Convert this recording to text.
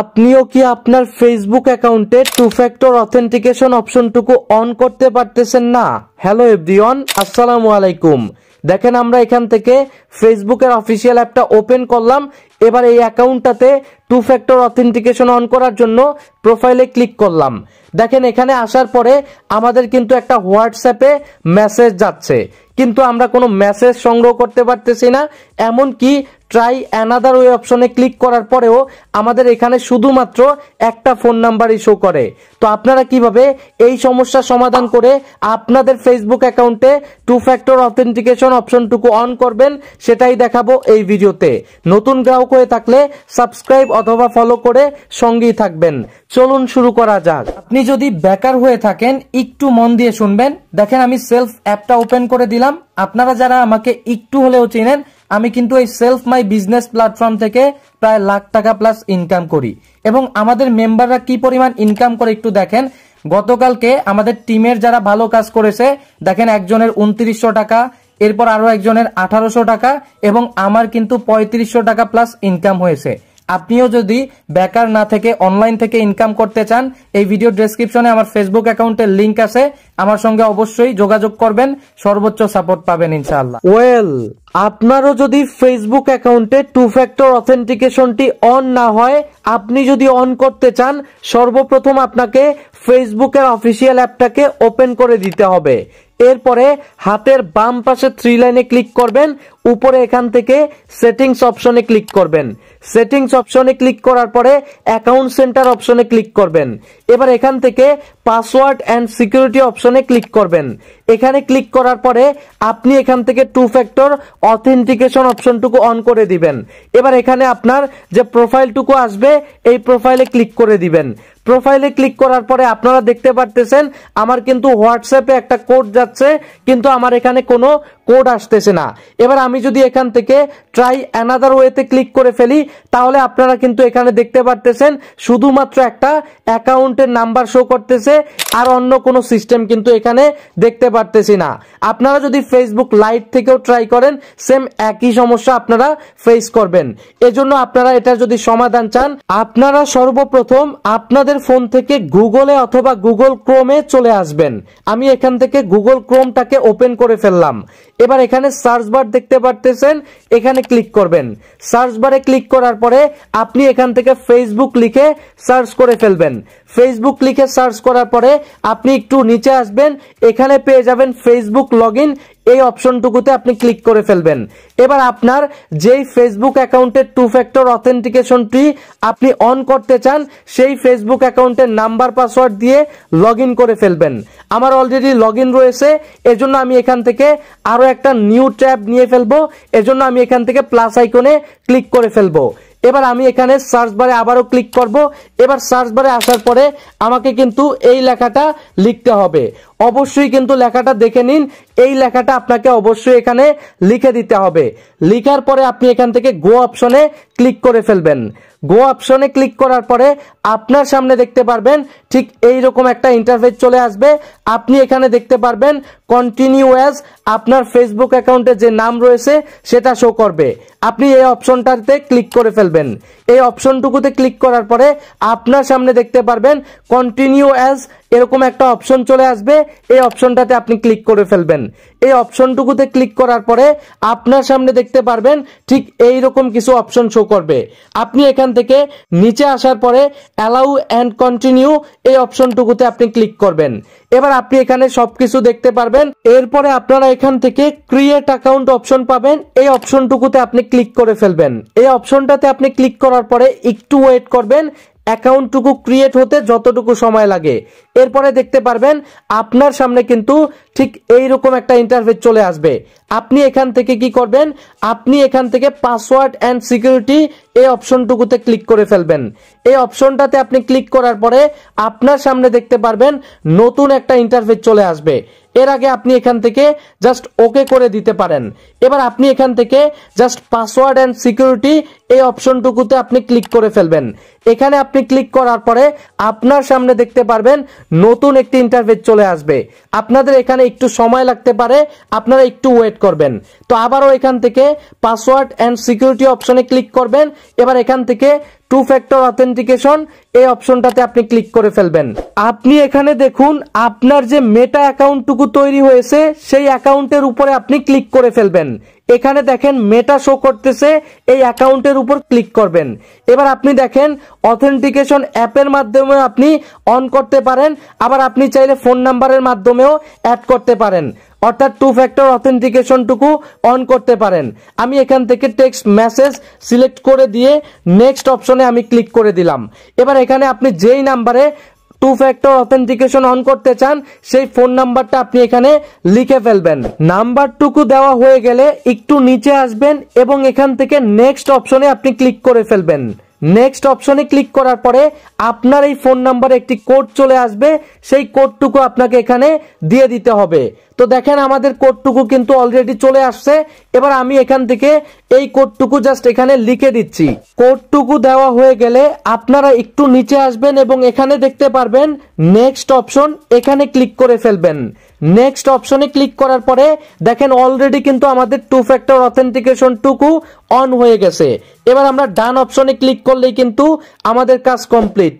আপনিও কি আপনার ফেসবুক অ্যাকাউন্টে টু ফ্যাক্টর অথেন্টিকেশন অপশনটুকু অন করতে পারতেছেন না হ্যালো এভরিওয়ান আসসালামু আলাইকুম দেখেন আমরা এখান থেকে ফেসবুকের অফিসিয়াল অ্যাপটা ওপেন করলাম এবার এই অ্যাকাউন্টটাতে টু ফ্যাক্টর অথেন্টিকেশন অন করার জন্য প্রোফাইলে ক্লিক করলাম দেখেন এখানে আসার পরে আমাদের কিন্তু একটা হোয়াটসঅ্যাপে মেসেজ যাচ্ছে কিন্তু আমরা কোনো মেসেজ সংগ্রহ করতে পারতেছি না এমনকি ট্রাই অ্যানাদার ওই অপশনে ক্লিক করার পরেও আমাদের এখানে শুধুমাত্র একটা ফোন নাম্বারই শো করে তো আপনারা কিভাবে এই সমস্যা সমাধান করে আপনাদের ফেসবুক অ্যাকাউন্টে টু ফ্যাক্টর অথেন্টিকেশন অপশনটুকু অন করবেন সেটাই দেখাবো এই ভিডিওতে নতুন গ্রাহক হয়ে থাকলে সাবস্ক্রাইব অথবা ফলো করে সঙ্গেই থাকবেন চলুন শুরু করা যাক আপনি যদি বেকার হয়ে থাকেন একটু মন দিয়ে শুনবেন দেখেন আমি সেলফ অ্যাপটা ওপেন করে দিলাম আপনারা যারা আমাকে একটু হলেও চেনেন আমি কিন্তু এই সেলফ মাই বিজনেস প্ল্যাটফর্ম থেকে প্রায় লাখ টাকা প্লাস ইনকাম করি এবং আমাদের মেম্বাররা কি পরিমাণ ইনকাম করে একটু দেখেন গতকালকে আমাদের টিমের যারা ভালো কাজ করেছে দেখেন একজনের উনত্রিশশো টাকা এরপর আরও একজনের আঠারোশো টাকা এবং আমার কিন্তু পঁয়ত্রিশশো টাকা প্লাস ইনকাম হয়েছে আপনিও যদি বেকার না থেকে অনলাইন থেকে ইনকাম করতে চান এই ভিডিও ডেসক্রিপশনে আমার ফেসবুক অ্যাকাউন্টের লিঙ্ক আছে আমার সঙ্গে অবশ্যই যোগাযোগ করবেন সর্বোচ্চ সাপোর্ট পাবেন ইনশাআল্লাহ ওয়েল আপনারও যদি ফেসবুক অ্যাকাউন্টে টু ফ্যাক্টর অথেন্টিকেশনটি অন না হয় আপনি যদি অন করতে চান সর্বপ্রথম আপনাকে ফেসবুকের অফিসিয়াল অ্যাপটাকে ওপেন করে দিতে হবে এরপরে হাতের বাম পাশে থ্রি লাইনে ক্লিক করবেন উপরে এখান থেকে সেটিংস অপশনে ক্লিক করবেন সেটিংস অপশনে ক্লিক করার পরে অ্যাকাউন্ট সেন্টার অপশনে ক্লিক করবেন এবার এখান থেকে পাসওয়ার্ড অ্যান্ড সিকিউরিটি অপশনে ক্লিক করবেন এখানে ক্লিক করার পরে আপনি এখান থেকে টু ফ্যাক্টর অথেন্টিকেশন অপশনটুকু অন করে দিবেন এবার এখানে আপনার যে প্রোফাইলটুকু আসবে এই প্রোফাইলে ক্লিক করে দিবেন প্রোফাইলে ক্লিক করার পরে আপনারা দেখতে পারতেছেন আমার কিন্তু হোয়াটসঅ্যাপে একটা কোড যাচ্ছে কিন্তু আমার এখানে কোনো কোড আসতেছে না এবার আমি যদি এখান থেকে ট্রাই অ্যানাদার ওয়েতে ক্লিক করে ফেলি তাহলে আপনারা কিন্তু এখানে দেখতে পারতেছেন শুধুমাত্র একটা অ্যাকাউন্টের নাম্বার শো করতেছে আর অন্য কোনো সিস্টেম কিন্তু এখানে দেখতে পারতেছি না আপনারা যদি ফেসবুক লাইট থেকেও ট্রাই করেন সেম একই সমস্যা আপনারা ফেস করবেন এজন্য আপনারা এটার যদি সমাধান চান আপনারা সর্বপ্রথম আপনাদের ফোন থেকে গুগলে অথবা গুগল ক্রোমে চলে আসবেন আমি এখান থেকে গুগল ক্রোমটাকে ওপেন করে ফেললাম এবার এখানে সার্চ বার দেখতে পারতেছেন এখানে ক্লিক করবেন সার্চ বারে ক্লিক করার পরে আপনি এখান থেকে ফেসবুক লিখে সার্চ করে ফেলবেন ফেসবুক লিখে সার্চ করার করার পরে আপনি একটু নিচে আসবেন এখানে পেয়ে যাবেন ফেসবুক লগ এই অপশনটুকুতে আপনি ক্লিক করে ফেলবেন এবার আপনার যেই ফেসবুক অ্যাকাউন্টের টু ফ্যাক্টর অথেন্টিকেশনটি আপনি অন করতে চান সেই ফেসবুক অ্যাকাউন্টের নাম্বার পাসওয়ার্ড দিয়ে লগ করে ফেলবেন আমার অলরেডি লগ রয়েছে এজন্য আমি এখান থেকে আরও একটা নিউ ট্যাব নিয়ে ফেলবো এজন্য আমি এখান থেকে প্লাস আইকনে ক্লিক করে ফেলবো এবার আমি এখানে সার্চ বারে আবারও ক্লিক করব এবার সার্চ বারে আসার পরে আমাকে কিন্তু এই লেখাটা লিখতে হবে অবশ্যই কিন্তু লেখাটা দেখে নিন এই লেখাটা আপনাকে অবশ্যই এখানে লিখে দিতে হবে লিখার পরে আপনি এখান থেকে গো অপশনে ক্লিক করে ফেলবেন গো অপশনে ক্লিক করার পরে আপনার সামনে দেখতে পারবেন ঠিক এই রকম একটা ইন্টারফেস চলে আসবে আপনি এখানে দেখতে পারবেন কন্টিনিউ অ্যাজ আপনার ফেসবুক অ্যাকাউন্টে যে নাম রয়েছে সেটা শো করবে আপনি এই অপশনটাতে ক্লিক করে ফেলবেন এই অপশনটুকুতে ক্লিক করার পরে আপনার সামনে দেখতে পারবেন কন্টিনিউ অ্যাজ এরকম একটা অপশন চলে আসবে এই অপশনটাতে আপনি ক্লিক করে ফেলবেন এই অপশনটুকুতে ক্লিক করার পরে আপনার সামনে দেখতে পারবেন ঠিক এই রকম কিছু অপশন শো করবে আপনি এখান থেকে নিচে আসার পরে অ্যালাউ অ্যান্ড কন্টিনিউ এই অপশনটুকুতে আপনি ক্লিক করবেন এবার আপনি এখানে সবকিছু দেখতে পারবেন এরপরে আপনারা এখান থেকে ক্রিয়েট অ্যাকাউন্ট অপশন পাবেন এই অপশনটুকুতে আপনি ক্লিক করে ফেলবেন এই অপশনটাতে আপনি ক্লিক করার পরে একটু ওয়েট করবেন অ্যাকাউন্টটুকু ক্রিয়েট হতে যতটুকু সময় লাগে এরপরে দেখতে পারবেন আপনার সামনে কিন্তু ঠিক এইরকম একটা ইন্টারফেস চলে আসবে আপনি এখান থেকে কি করবেন আপনি এখান থেকে পাসওয়ার্ড অ্যান্ড সিকিউরিটি এই অপশনটুকুতে ক্লিক করে ফেলবেন এই অপশনটাতে আপনি ক্লিক করার পরে আপনার সামনে দেখতে পারবেন নতুন একটা ইন্টারফেস চলে আসবে এর আগে আপনি এখান থেকে জাস্ট ওকে করে দিতে পারেন এবার আপনি এখান থেকে জাস্ট পাসওয়ার্ড অ্যান্ড সিকিউরিটি এই অপশনটুকুতে আপনি ক্লিক করে ফেলবেন এখানে আপনি ক্লিক করার পরে আপনার সামনে দেখতে পারবেন নতুন একটি ইন্টারভিউ চলে আসবে আপনাদের এখানে একটু সময় লাগতে পারে আপনারা একটু ওয়েট করবেন তো আবারও এখান থেকে পাসওয়ার্ড অ্যান্ড সিকিউরিটি অপশনে ক্লিক করবেন এবার এখান থেকে টু ফ্যাক্টর অথেন্টিকেশন এই অপশনটাতে আপনি ক্লিক করে ফেলবেন আপনি এখানে দেখুন আপনার যে মেটা অ্যাকাউন্টটুকু তৈরি হয়েছে সেই অ্যাকাউন্টের উপরে আপনি ক্লিক করে ফেলবেন এখানে দেখেন মেটা শো করতেছে এই অ্যাকাউন্টের উপর ক্লিক করবেন এবার আপনি দেখেন অথেন্টিকেশন অ্যাপের মাধ্যমে আপনি অন করতে পারেন আবার আপনি চাইলে ফোন নাম্বারের মাধ্যমেও অ্যাড করতে পারেন অর্থাৎ টু ফ্যাক্টর অথেন্টিকেশনটুকু অন করতে পারেন আমি এখান থেকে টেক্সট মেসেজ সিলেক্ট করে দিয়ে নেক্সট অপশনে আমি ক্লিক করে দিলাম এবার এখানে আপনি যেই নাম্বারে টু ফ্যাক্টর অথেন্টিকেশন অন করতে চান সেই ফোন নাম্বারটা আপনি এখানে লিখে ফেলবেন নাম্বারটুকু দেওয়া হয়ে গেলে একটু নিচে আসবেন এবং এখান থেকে নেক্সট অপশনে আপনি ক্লিক করে ফেলবেন নেক্সট অপশনে ক্লিক করার পরে আপনার এই ফোন নাম্বারে একটি কোড চলে আসবে সেই কোডটুকু আপনাকে এখানে দিয়ে দিতে হবে তো দেখেন আমাদের কোডটুকু কিন্তু অলরেডি চলে আসছে এবার আমি এখান থেকে এই কোডটুকু জাস্ট এখানে লিখে দিচ্ছি কোডটুকু দেওয়া হয়ে গেলে আপনারা একটু নিচে আসবেন এবং এখানে দেখতে পারবেন নেক্সট অপশন এখানে ক্লিক করে ফেলবেন নেক্সট অপশনে ক্লিক করার পরে দেখেন অলরেডি কিন্তু আমাদের টু ফ্যাক্টর অথেন্টিকেশনটুকু অন হয়ে গেছে এবার আমরা ডান অপশনে ক্লিক করলেই কিন্তু আমাদের কাজ কমপ্লিট